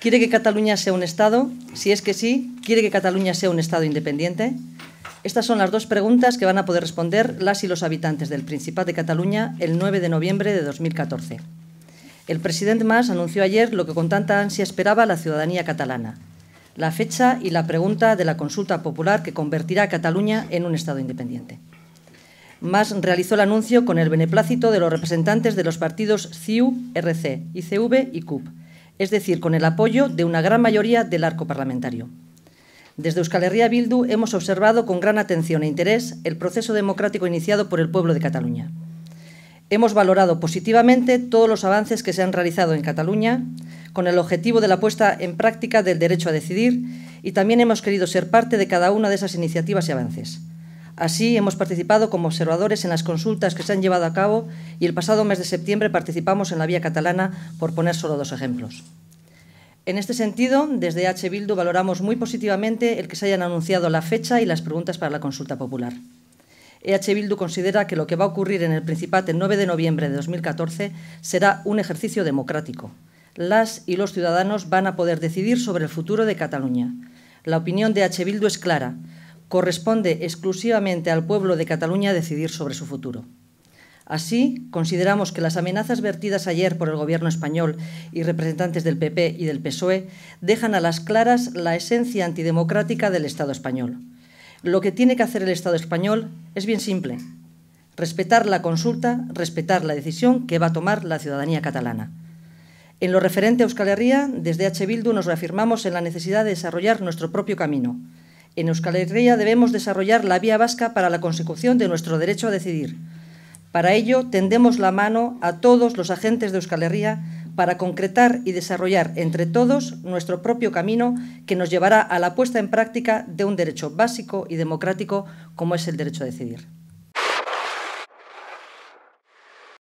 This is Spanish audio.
¿Quiere que Cataluña sea un Estado? Si es que sí, ¿quiere que Cataluña sea un Estado independiente? Estas son las dos preguntas que van a poder responder las y los habitantes del Principado de Cataluña el 9 de noviembre de 2014. El presidente Mas anunció ayer lo que con tanta ansia esperaba la ciudadanía catalana, la fecha y la pregunta de la consulta popular que convertirá a Cataluña en un Estado independiente. Mas realizó el anuncio con el beneplácito de los representantes de los partidos CIU, RC, ICV y CUP es decir, con el apoyo de una gran mayoría del arco parlamentario. Desde Euskal Herria Bildu hemos observado con gran atención e interés el proceso democrático iniciado por el pueblo de Cataluña. Hemos valorado positivamente todos los avances que se han realizado en Cataluña con el objetivo de la puesta en práctica del derecho a decidir y también hemos querido ser parte de cada una de esas iniciativas y avances. Así, hemos participado como observadores en las consultas que se han llevado a cabo y el pasado mes de septiembre participamos en la vía catalana, por poner solo dos ejemplos. En este sentido, desde H. Bildu valoramos muy positivamente el que se hayan anunciado la fecha y las preguntas para la consulta popular. EH Bildu considera que lo que va a ocurrir en el Principat el 9 de noviembre de 2014 será un ejercicio democrático. Las y los ciudadanos van a poder decidir sobre el futuro de Cataluña. La opinión de H. Bildu es clara corresponde exclusivamente al pueblo de Cataluña decidir sobre su futuro. Así, consideramos que las amenazas vertidas ayer por el Gobierno español y representantes del PP y del PSOE dejan a las claras la esencia antidemocrática del Estado español. Lo que tiene que hacer el Estado español es bien simple. Respetar la consulta, respetar la decisión que va a tomar la ciudadanía catalana. En lo referente a Euskal Herria, desde H. Bildu nos reafirmamos en la necesidad de desarrollar nuestro propio camino, en Euskal Herria debemos desarrollar la vía vasca para la consecución de nuestro derecho a decidir. Para ello, tendemos la mano a todos los agentes de Euskal Herria para concretar y desarrollar entre todos nuestro propio camino que nos llevará a la puesta en práctica de un derecho básico y democrático como es el derecho a decidir.